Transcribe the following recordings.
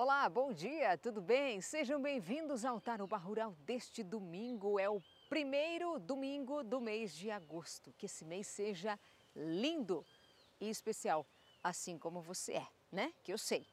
Olá, bom dia, tudo bem? Sejam bem-vindos ao Tarubá Rural deste domingo. É o primeiro domingo do mês de agosto. Que esse mês seja lindo e especial, assim como você é, né? Que eu sei.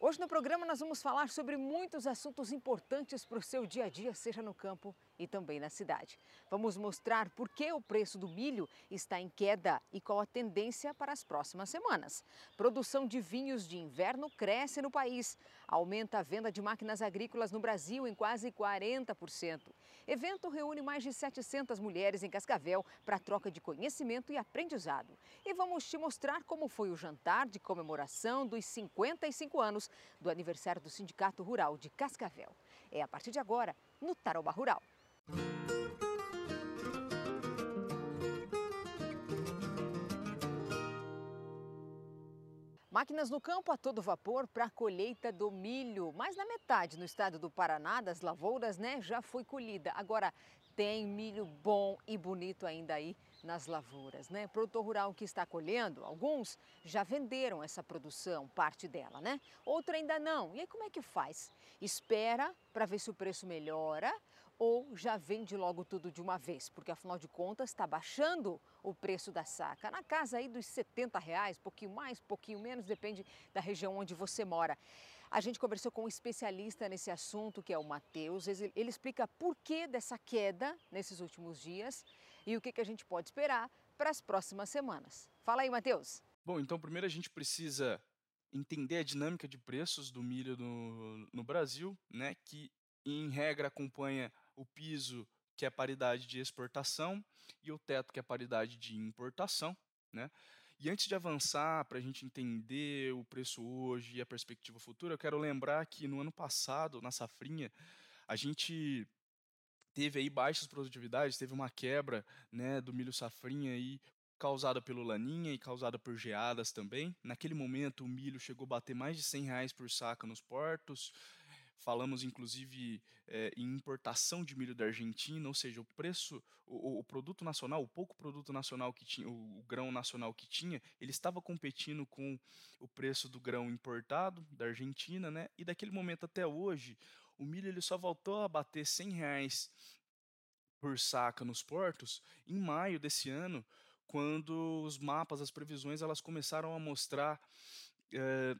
Hoje no programa nós vamos falar sobre muitos assuntos importantes para o seu dia a dia, seja no campo e também na cidade. Vamos mostrar por que o preço do milho está em queda e qual a tendência para as próximas semanas. Produção de vinhos de inverno cresce no país, aumenta a venda de máquinas agrícolas no Brasil em quase 40%. Evento reúne mais de 700 mulheres em Cascavel para troca de conhecimento e aprendizado. E vamos te mostrar como foi o jantar de comemoração dos 55 anos do aniversário do Sindicato Rural de Cascavel. É a partir de agora, no Taroba Rural. Máquinas no campo a todo vapor para a colheita do milho. Mais na metade no estado do Paraná das lavouras né, já foi colhida. Agora tem milho bom e bonito ainda aí nas lavouras. Né? produtor rural que está colhendo, alguns já venderam essa produção, parte dela, né? Outro ainda não. E aí como é que faz? Espera para ver se o preço melhora ou já vende logo tudo de uma vez, porque afinal de contas está baixando o preço da saca, na casa aí dos 70 reais, pouquinho mais, pouquinho menos, depende da região onde você mora. A gente conversou com um especialista nesse assunto, que é o Matheus, ele explica por que dessa queda nesses últimos dias e o que, que a gente pode esperar para as próximas semanas. Fala aí, Matheus. Bom, então primeiro a gente precisa entender a dinâmica de preços do milho no, no Brasil, né, que em regra acompanha o piso, que é paridade de exportação, e o teto, que é paridade de importação. Né? E antes de avançar para a gente entender o preço hoje e a perspectiva futura, eu quero lembrar que no ano passado, na safrinha, a gente teve aí baixas produtividades, teve uma quebra né, do milho safrinha aí causada pelo laninha e causada por geadas também. Naquele momento, o milho chegou a bater mais de 100 reais por saca nos portos, Falamos, inclusive, eh, em importação de milho da Argentina, ou seja, o preço, o, o produto nacional, o pouco produto nacional que tinha, o, o grão nacional que tinha, ele estava competindo com o preço do grão importado da Argentina, né? E daquele momento até hoje, o milho ele só voltou a bater 100 reais por saca nos portos em maio desse ano, quando os mapas, as previsões, elas começaram a mostrar é,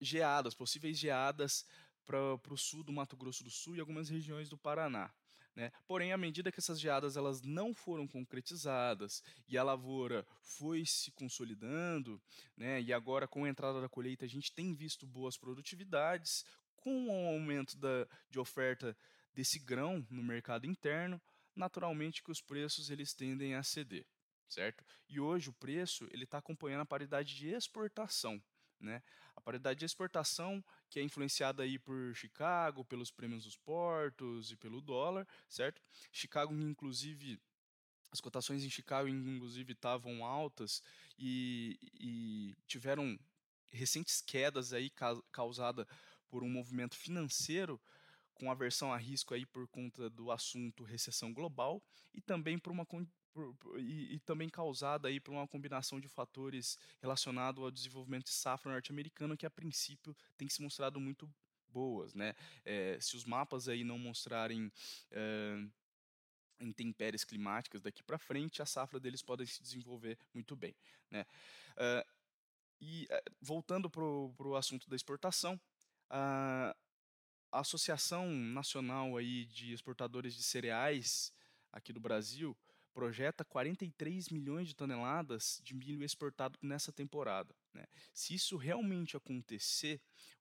geadas, possíveis geadas para o sul do Mato Grosso do Sul e algumas regiões do Paraná. Né? Porém, à medida que essas geadas elas não foram concretizadas e a lavoura foi se consolidando, né? e agora com a entrada da colheita a gente tem visto boas produtividades, com o aumento da, de oferta desse grão no mercado interno, naturalmente que os preços eles tendem a ceder certo? E hoje o preço ele está acompanhando a paridade de exportação. Né? A paridade de exportação, que é influenciada aí por Chicago, pelos prêmios dos portos e pelo dólar, certo? Chicago, inclusive, as cotações em Chicago, inclusive, estavam altas e, e tiveram recentes quedas aí causada por um movimento financeiro com aversão a risco aí por conta do assunto recessão global e também por uma por, e, e, também causada aí por uma combinação de fatores relacionados ao desenvolvimento de safra norte-americana, que a princípio tem se mostrado muito boas, né? É, se os mapas aí não mostrarem é, intempéries climáticas daqui para frente, a safra deles pode se desenvolver muito bem, né? É, e eh, voltando para o assunto da exportação, a, a Associação Nacional aí de Exportadores de Cereais aqui do Brasil projeta 43 milhões de toneladas de milho exportado nessa temporada. Né? Se isso realmente acontecer,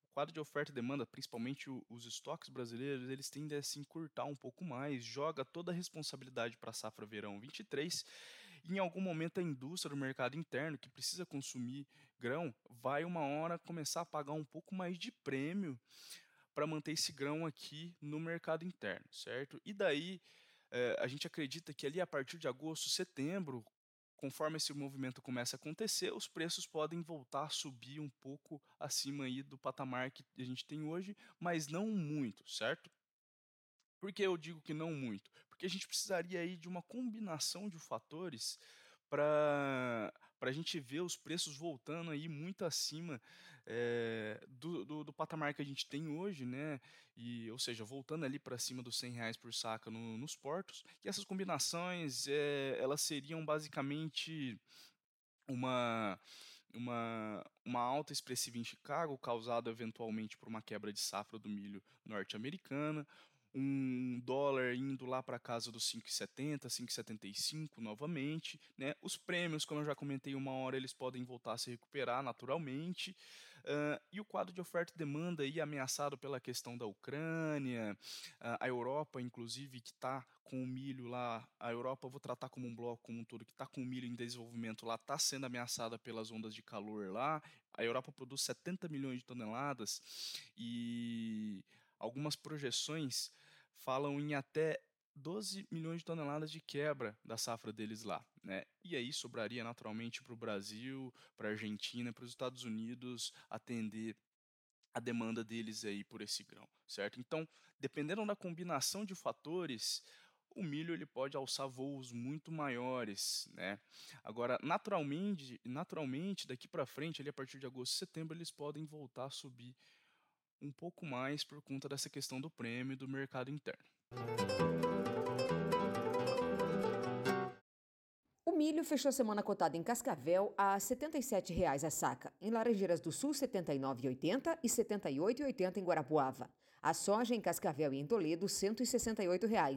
o quadro de oferta e demanda, principalmente os estoques brasileiros, eles tendem a se encurtar um pouco mais, joga toda a responsabilidade para a safra verão 23, e em algum momento a indústria do mercado interno, que precisa consumir grão, vai uma hora começar a pagar um pouco mais de prêmio para manter esse grão aqui no mercado interno, certo? E daí é, a gente acredita que ali a partir de agosto, setembro, conforme esse movimento começa a acontecer, os preços podem voltar a subir um pouco acima aí do patamar que a gente tem hoje, mas não muito, certo? Por que eu digo que não muito? Porque a gente precisaria aí de uma combinação de fatores para para a gente ver os preços voltando aí muito acima é, do, do, do, patamar que a gente tem hoje, né? E, ou seja, voltando ali para cima dos 100 reais por saca no, nos portos. E essas combinações, é, elas seriam basicamente uma uma, uma alta expressiva em Chicago, causada eventualmente por uma quebra de safra do milho norte-americana, um dólar indo lá para casa dos 5,70, 5,75 novamente, né? Os prêmios, como eu já comentei uma hora, eles podem voltar a se recuperar naturalmente, uh, e o quadro de oferta e demanda aí ameaçado pela questão da Ucrânia, uh, a Europa, inclusive, que está com o milho lá, a Europa, eu vou tratar como um bloco como um todo, que está com o milho em desenvolvimento lá, está sendo ameaçada pelas ondas de calor lá, a Europa produz 70 milhões de toneladas e Algumas projeções falam em até 12 milhões de toneladas de quebra da safra deles lá, né? E aí sobraria naturalmente para o Brasil, para a Argentina, para os Estados Unidos atender a demanda deles aí por esse grão, certo? Então, dependendo da combinação de fatores, o milho ele pode alçar voos muito maiores, né? Agora, naturalmente, naturalmente daqui para frente, ali a partir de agosto, setembro, eles podem voltar a subir um pouco mais por conta dessa questão do prêmio e do mercado interno. O milho fechou a semana cotado em Cascavel a R$ 77,00 a saca, em Laranjeiras do Sul R$ 79,80 e R$ 78,80 em Guarapuava. A soja em Cascavel e em Toledo R$ 168,00, R$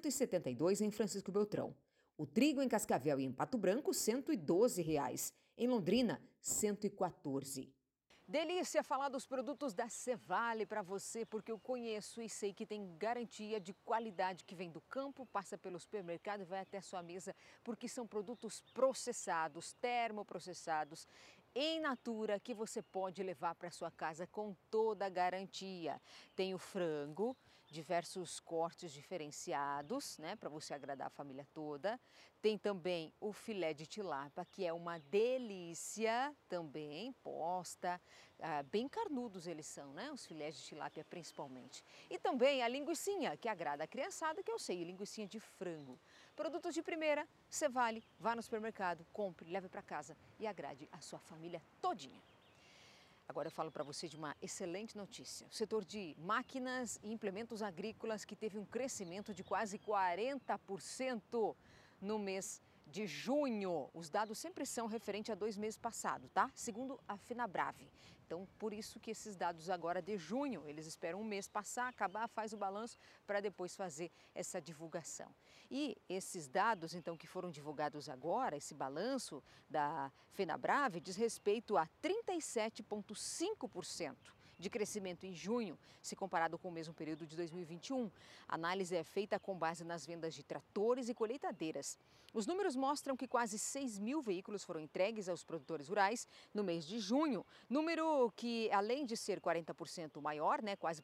172,00 em Francisco Beltrão. O trigo em Cascavel e em Pato Branco R$ 112,00, em Londrina R$ 114,00. Delícia falar dos produtos da Cevale para você, porque eu conheço e sei que tem garantia de qualidade que vem do campo, passa pelo supermercado e vai até sua mesa, porque são produtos processados, termoprocessados, em natura que você pode levar para sua casa com toda a garantia. Tem o frango, diversos cortes diferenciados, né, para você agradar a família toda. Tem também o filé de tilapa, que é uma delícia também, posta, ah, bem carnudos eles são, né, os filés de tilápia principalmente. E também a linguiçinha, que agrada a criançada, que eu sei, linguiçinha de frango. Produtos de primeira, você vale, vá no supermercado, compre, leve para casa e agrade a sua família todinha. Agora eu falo para você de uma excelente notícia. O setor de máquinas e implementos agrícolas que teve um crescimento de quase 40% no mês de junho. Os dados sempre são referentes a dois meses passados, tá? Segundo a Finabrave. Então, por isso que esses dados agora de junho, eles esperam um mês passar, acabar, faz o balanço para depois fazer essa divulgação. E esses dados, então, que foram divulgados agora, esse balanço da Finabrave diz respeito a 37,5% de crescimento em junho, se comparado com o mesmo período de 2021. A análise é feita com base nas vendas de tratores e colheitadeiras. Os números mostram que quase 6 mil veículos foram entregues aos produtores rurais no mês de junho, número que, além de ser 40% maior, né, quase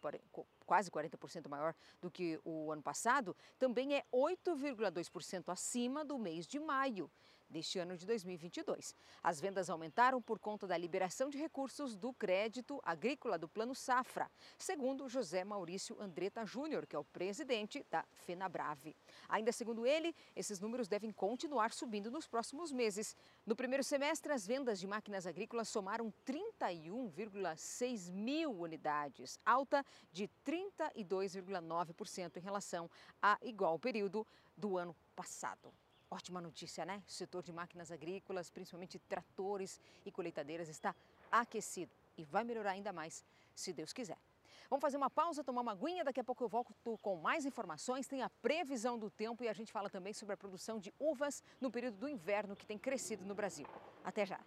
quase 40% maior do que o ano passado, também é 8,2% acima do mês de maio deste ano de 2022. As vendas aumentaram por conta da liberação de recursos do crédito agrícola do Plano Safra, segundo José Maurício Andreta Júnior, que é o presidente da FenaBrave. Ainda segundo ele, esses números devem continuar subindo nos próximos meses. No primeiro semestre, as vendas de máquinas agrícolas somaram 31,6 mil unidades, alta de 32,9% em relação a igual período do ano passado. Ótima notícia, né? O setor de máquinas agrícolas, principalmente tratores e colheitadeiras, está aquecido e vai melhorar ainda mais, se Deus quiser. Vamos fazer uma pausa, tomar uma aguinha, daqui a pouco eu volto com mais informações, tem a previsão do tempo e a gente fala também sobre a produção de uvas no período do inverno que tem crescido no Brasil. Até já!